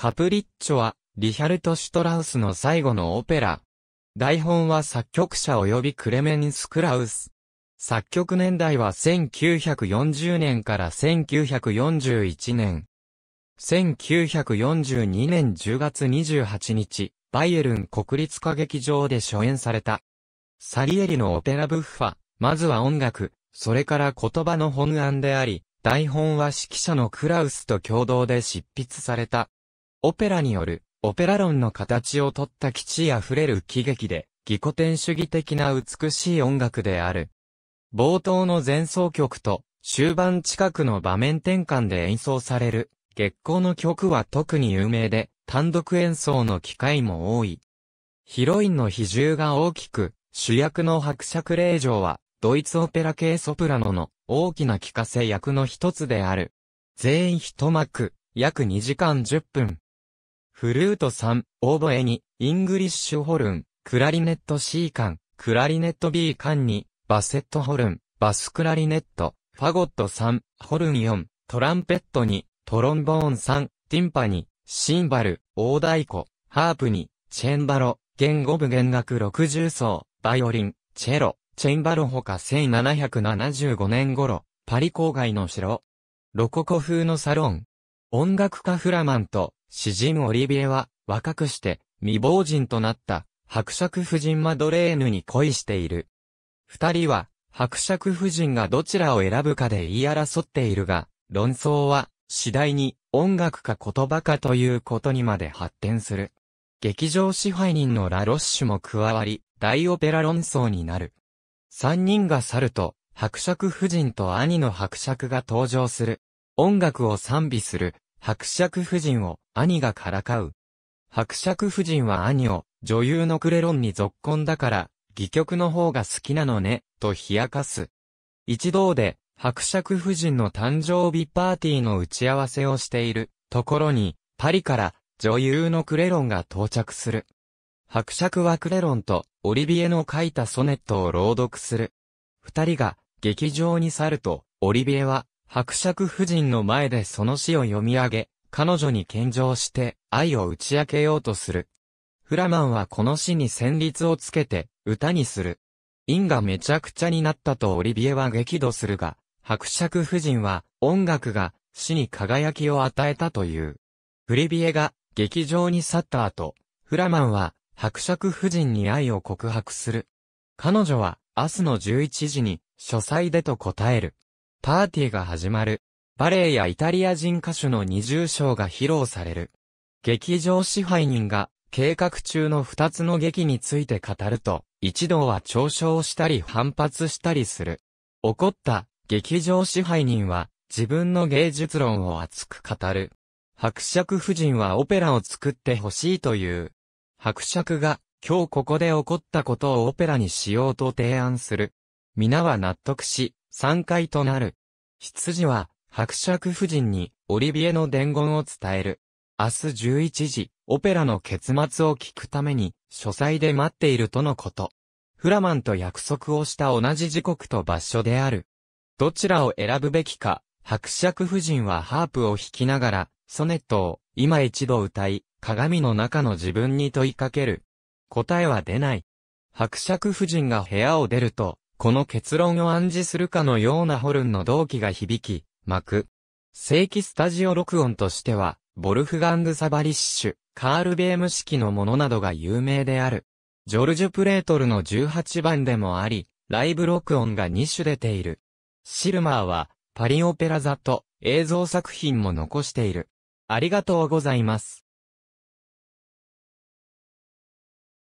カプリッチョは、リヒャルト・シュトラウスの最後のオペラ。台本は作曲者及びクレメンス・クラウス。作曲年代は1940年から1941年。1942年10月28日、バイエルン国立歌劇場で初演された。サリエリのオペラブッファ、まずは音楽、それから言葉の本案であり、台本は指揮者のクラウスと共同で執筆された。オペラによる、オペラ論の形をとった基地溢れる喜劇で、義古典主義的な美しい音楽である。冒頭の前奏曲と、終盤近くの場面転換で演奏される、月光の曲は特に有名で、単独演奏の機会も多い。ヒロインの比重が大きく、主役の伯爵令嬢は、ドイツオペラ系ソプラノの大きな聞かせ役の一つである。全員一幕、約2時間10分。フルート3、オーボエに、イングリッシュホルン、クラリネット C 缶、クラリネット B 缶に、バセットホルン、バスクラリネット、ファゴット3、ホルン4、トランペット2、トロンボーン3、ティンパニ、シンバル、大太鼓、ハープに、チェンバロ、弦5部弦楽60層、バイオリン、チェロ、チェンバロほか1775年頃、パリ郊外の城、ロココ風のサロン、音楽家フラマンと詩人オリビエは、若くして、未亡人となった、伯爵夫人マドレーヌに恋している。二人は、伯爵夫人がどちらを選ぶかで言い争っているが、論争は、次第に、音楽か言葉かということにまで発展する。劇場支配人のラロッシュも加わり、大オペラ論争になる。三人が去ると、伯爵夫人と兄の伯爵が登場する。音楽を賛美する、伯爵夫人を兄がからかう。伯爵夫人は兄を女優のクレロンに続婚だから、戯曲の方が好きなのね、と冷やかす。一同で伯爵夫人の誕生日パーティーの打ち合わせをしているところに、パリから女優のクレロンが到着する。伯爵はクレロンとオリビエの書いたソネットを朗読する。二人が劇場に去ると、オリビエは伯爵夫人の前でその詩を読み上げ、彼女に献上して愛を打ち明けようとする。フラマンはこの詩に旋律をつけて歌にする。因がめちゃくちゃになったとオリビエは激怒するが、伯爵夫人は音楽が詩に輝きを与えたという。フリビエが劇場に去った後、フラマンは伯爵夫人に愛を告白する。彼女は明日の11時に書斎でと答える。パーティーが始まる。バレエやイタリア人歌手の二重賞が披露される。劇場支配人が計画中の二つの劇について語ると、一同は嘲笑したり反発したりする。怒った劇場支配人は自分の芸術論を熱く語る。伯爵夫人はオペラを作ってほしいという。伯爵が今日ここで起こったことをオペラにしようと提案する。皆は納得し、三回となる。羊は、伯爵夫人に、オリビエの伝言を伝える。明日11時、オペラの結末を聞くために、書斎で待っているとのこと。フラマンと約束をした同じ時刻と場所である。どちらを選ぶべきか、伯爵夫人はハープを弾きながら、ソネットを、今一度歌い、鏡の中の自分に問いかける。答えは出ない。伯爵夫人が部屋を出ると、この結論を暗示するかのようなホルンの同期が響き、幕。正規スタジオ録音としては、ボルフガング・サバリッシュ、カール・ベーム式のものなどが有名である。ジョルジュ・プレートルの18番でもあり、ライブ録音が2種出ている。シルマーは、パリオペラ座と映像作品も残している。ありがとうございます。